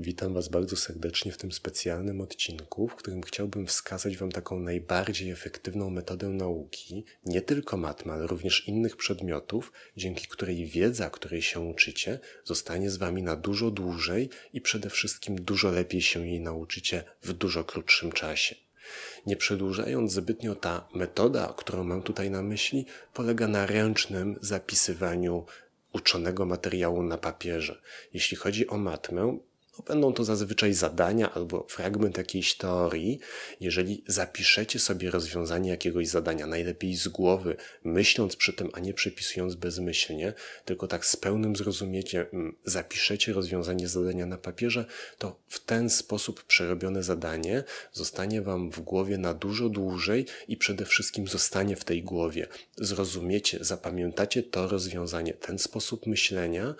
Witam Was bardzo serdecznie w tym specjalnym odcinku, w którym chciałbym wskazać Wam taką najbardziej efektywną metodę nauki, nie tylko matmy, ale również innych przedmiotów, dzięki której wiedza, której się uczycie, zostanie z Wami na dużo dłużej i przede wszystkim dużo lepiej się jej nauczycie w dużo krótszym czasie. Nie przedłużając zbytnio, ta metoda, którą mam tutaj na myśli, polega na ręcznym zapisywaniu uczonego materiału na papierze. Jeśli chodzi o matmę, no będą to zazwyczaj zadania albo fragment jakiejś teorii. Jeżeli zapiszecie sobie rozwiązanie jakiegoś zadania, najlepiej z głowy, myśląc przy tym, a nie przepisując bezmyślnie, tylko tak z pełnym zrozumieniem mm, zapiszecie rozwiązanie zadania na papierze, to w ten sposób przerobione zadanie zostanie Wam w głowie na dużo dłużej i przede wszystkim zostanie w tej głowie. Zrozumiecie, zapamiętacie to rozwiązanie, ten sposób myślenia,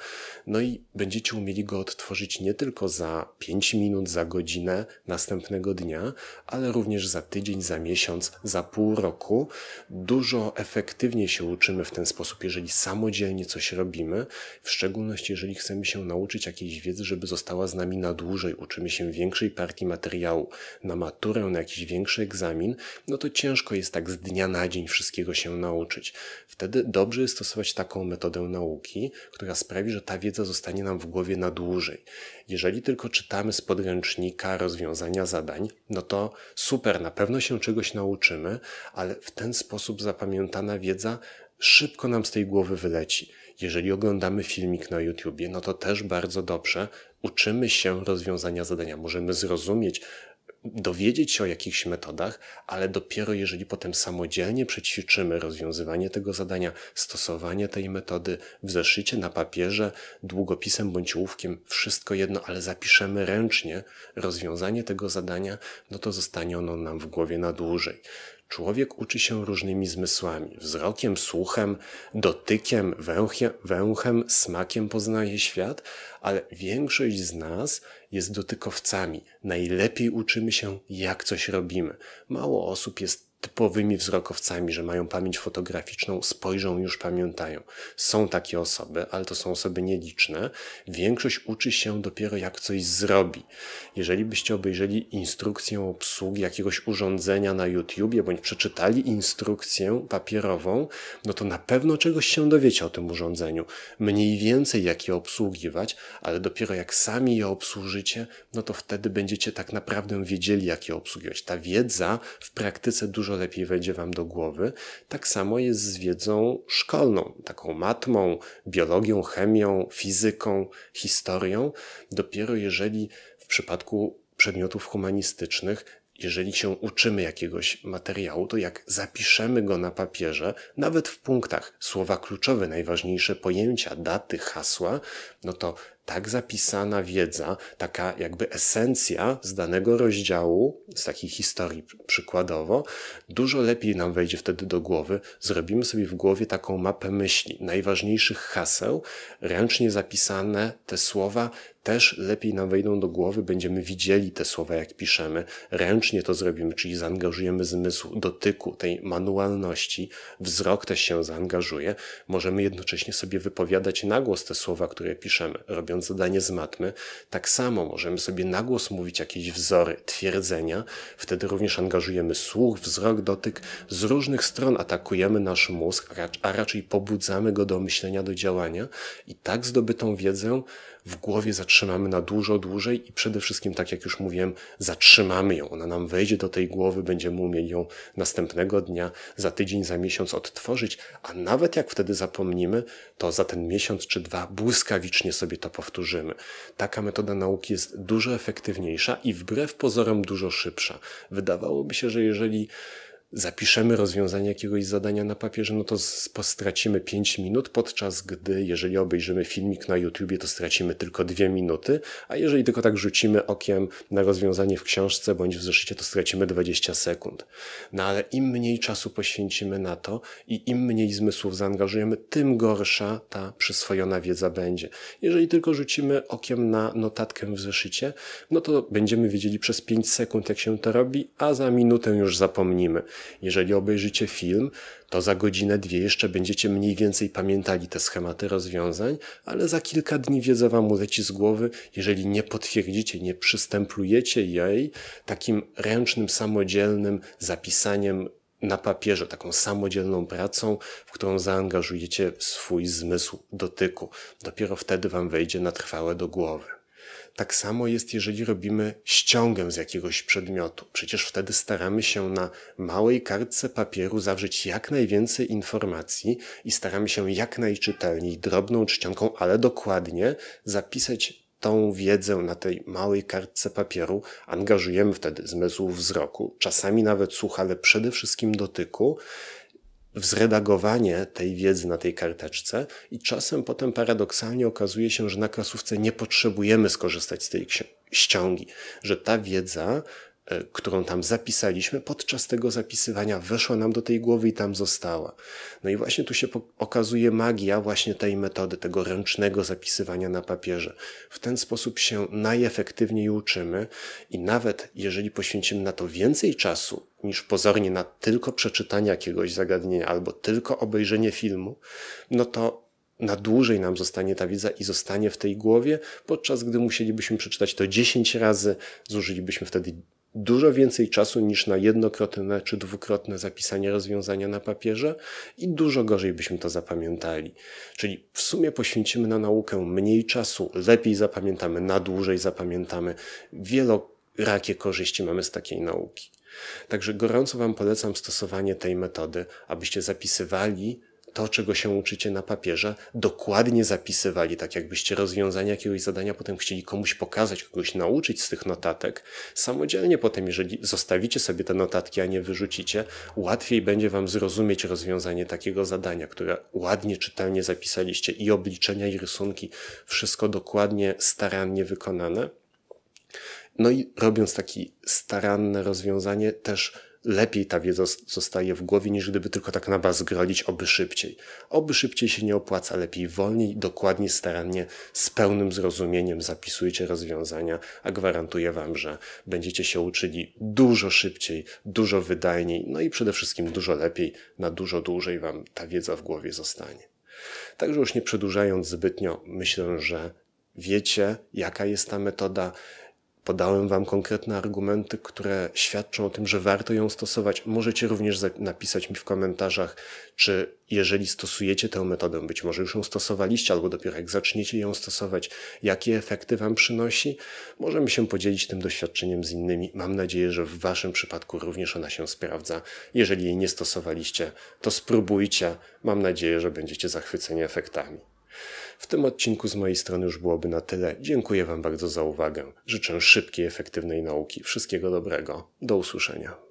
no i będziecie umieli go odtworzyć nie tylko za 5 minut, za godzinę następnego dnia, ale również za tydzień, za miesiąc, za pół roku. Dużo efektywniej się uczymy w ten sposób, jeżeli samodzielnie coś robimy, w szczególności jeżeli chcemy się nauczyć jakiejś wiedzy, żeby została z nami na dłużej, uczymy się większej partii materiału na maturę, na jakiś większy egzamin, no to ciężko jest tak z dnia na dzień wszystkiego się nauczyć. Wtedy dobrze jest stosować taką metodę nauki, która sprawi, że ta wiedza zostanie nam w głowie na dłużej. Jeżeli jeżeli tylko czytamy z podręcznika rozwiązania zadań, no to super, na pewno się czegoś nauczymy, ale w ten sposób zapamiętana wiedza szybko nam z tej głowy wyleci. Jeżeli oglądamy filmik na YouTubie, no to też bardzo dobrze uczymy się rozwiązania zadania, możemy zrozumieć dowiedzieć się o jakichś metodach, ale dopiero jeżeli potem samodzielnie przećwiczymy rozwiązywanie tego zadania, stosowanie tej metody w zeszycie, na papierze, długopisem bądź ołówkiem, wszystko jedno, ale zapiszemy ręcznie rozwiązanie tego zadania, no to zostanie ono nam w głowie na dłużej. Człowiek uczy się różnymi zmysłami. Wzrokiem, słuchem, dotykiem, węchiem, węchem, smakiem poznaje świat, ale większość z nas jest dotykowcami. Najlepiej uczymy się, jak coś robimy. Mało osób jest typowymi wzrokowcami, że mają pamięć fotograficzną, spojrzą, już pamiętają. Są takie osoby, ale to są osoby nieliczne. Większość uczy się dopiero jak coś zrobi. Jeżeli byście obejrzeli instrukcję obsługi jakiegoś urządzenia na YouTubie, bądź przeczytali instrukcję papierową, no to na pewno czegoś się dowiecie o tym urządzeniu. Mniej więcej jak je obsługiwać, ale dopiero jak sami je obsłużycie, no to wtedy będziecie tak naprawdę wiedzieli jak je obsługiwać. Ta wiedza w praktyce dużo dużo lepiej wejdzie Wam do głowy. Tak samo jest z wiedzą szkolną, taką matmą, biologią, chemią, fizyką, historią. Dopiero jeżeli w przypadku przedmiotów humanistycznych jeżeli się uczymy jakiegoś materiału, to jak zapiszemy go na papierze, nawet w punktach, słowa kluczowe, najważniejsze pojęcia, daty, hasła, no to tak zapisana wiedza, taka jakby esencja z danego rozdziału, z takiej historii przykładowo, dużo lepiej nam wejdzie wtedy do głowy. Zrobimy sobie w głowie taką mapę myśli, najważniejszych haseł, ręcznie zapisane te słowa też lepiej nam wejdą do głowy, będziemy widzieli te słowa, jak piszemy. Ręcznie to zrobimy, czyli zaangażujemy zmysł dotyku, tej manualności, wzrok też się zaangażuje. Możemy jednocześnie sobie wypowiadać na głos te słowa, które piszemy, robiąc zadanie z matmy, tak samo możemy sobie na głos mówić jakieś wzory, twierdzenia. Wtedy również angażujemy słuch, wzrok, dotyk. Z różnych stron atakujemy nasz mózg, a raczej pobudzamy go do myślenia, do działania i tak zdobytą wiedzę w głowie zatrzymamy na dużo dłużej i przede wszystkim, tak jak już mówiłem, zatrzymamy ją. Ona nam wejdzie do tej głowy, będziemy umieli ją następnego dnia, za tydzień, za miesiąc odtworzyć, a nawet jak wtedy zapomnimy, to za ten miesiąc czy dwa błyskawicznie sobie to powtórzymy. Taka metoda nauki jest dużo efektywniejsza i wbrew pozorom dużo szybsza. Wydawałoby się, że jeżeli zapiszemy rozwiązanie jakiegoś zadania na papierze, no to stracimy 5 minut, podczas gdy jeżeli obejrzymy filmik na YouTubie, to stracimy tylko 2 minuty, a jeżeli tylko tak rzucimy okiem na rozwiązanie w książce bądź w zeszycie, to stracimy 20 sekund. No ale im mniej czasu poświęcimy na to i im mniej zmysłów zaangażujemy, tym gorsza ta przyswojona wiedza będzie. Jeżeli tylko rzucimy okiem na notatkę w zeszycie, no to będziemy wiedzieli przez 5 sekund, jak się to robi, a za minutę już zapomnimy. Jeżeli obejrzycie film, to za godzinę, dwie jeszcze będziecie mniej więcej pamiętali te schematy rozwiązań, ale za kilka dni wiedza wam uleci z głowy, jeżeli nie potwierdzicie, nie przystępujecie jej takim ręcznym, samodzielnym zapisaniem na papierze, taką samodzielną pracą, w którą zaangażujecie swój zmysł dotyku. Dopiero wtedy wam wejdzie na trwałe do głowy. Tak samo jest, jeżeli robimy ściągę z jakiegoś przedmiotu. Przecież wtedy staramy się na małej kartce papieru zawrzeć jak najwięcej informacji i staramy się jak najczytelniej, drobną czcionką, ale dokładnie zapisać tą wiedzę na tej małej kartce papieru angażujemy wtedy zmysł wzroku, czasami nawet słuch, ale przede wszystkim dotyku w zredagowanie tej wiedzy na tej karteczce i czasem potem paradoksalnie okazuje się, że na klasówce nie potrzebujemy skorzystać z tej ściągi, że ta wiedza E, którą tam zapisaliśmy, podczas tego zapisywania weszła nam do tej głowy i tam została. No i właśnie tu się okazuje magia właśnie tej metody, tego ręcznego zapisywania na papierze. W ten sposób się najefektywniej uczymy i nawet jeżeli poświęcimy na to więcej czasu niż pozornie na tylko przeczytanie jakiegoś zagadnienia albo tylko obejrzenie filmu, no to na dłużej nam zostanie ta wiedza i zostanie w tej głowie, podczas gdy musielibyśmy przeczytać to 10 razy, zużylibyśmy wtedy dużo więcej czasu niż na jednokrotne czy dwukrotne zapisanie rozwiązania na papierze i dużo gorzej byśmy to zapamiętali. Czyli w sumie poświęcimy na naukę mniej czasu, lepiej zapamiętamy, na dłużej zapamiętamy. Wielorakie korzyści mamy z takiej nauki. Także gorąco Wam polecam stosowanie tej metody, abyście zapisywali to, czego się uczycie na papierze, dokładnie zapisywali, tak jakbyście rozwiązania jakiegoś zadania potem chcieli komuś pokazać, kogoś nauczyć z tych notatek. Samodzielnie potem, jeżeli zostawicie sobie te notatki, a nie wyrzucicie, łatwiej będzie Wam zrozumieć rozwiązanie takiego zadania, które ładnie, czytelnie zapisaliście i obliczenia, i rysunki, wszystko dokładnie, starannie wykonane. No i robiąc takie staranne rozwiązanie, też lepiej ta wiedza zostaje w głowie, niż gdyby tylko tak na was grolić, oby szybciej. Oby szybciej się nie opłaca, lepiej wolniej, dokładnie, starannie, z pełnym zrozumieniem zapisujcie rozwiązania, a gwarantuję wam, że będziecie się uczyli dużo szybciej, dużo wydajniej, no i przede wszystkim dużo lepiej, na dużo dłużej wam ta wiedza w głowie zostanie. Także już nie przedłużając zbytnio, myślę, że wiecie, jaka jest ta metoda, Podałem Wam konkretne argumenty, które świadczą o tym, że warto ją stosować. Możecie również napisać mi w komentarzach, czy jeżeli stosujecie tę metodę, być może już ją stosowaliście, albo dopiero jak zaczniecie ją stosować, jakie efekty Wam przynosi. Możemy się podzielić tym doświadczeniem z innymi. Mam nadzieję, że w Waszym przypadku również ona się sprawdza. Jeżeli jej nie stosowaliście, to spróbujcie. Mam nadzieję, że będziecie zachwyceni efektami. W tym odcinku z mojej strony już byłoby na tyle. Dziękuję Wam bardzo za uwagę. Życzę szybkiej, efektywnej nauki. Wszystkiego dobrego. Do usłyszenia.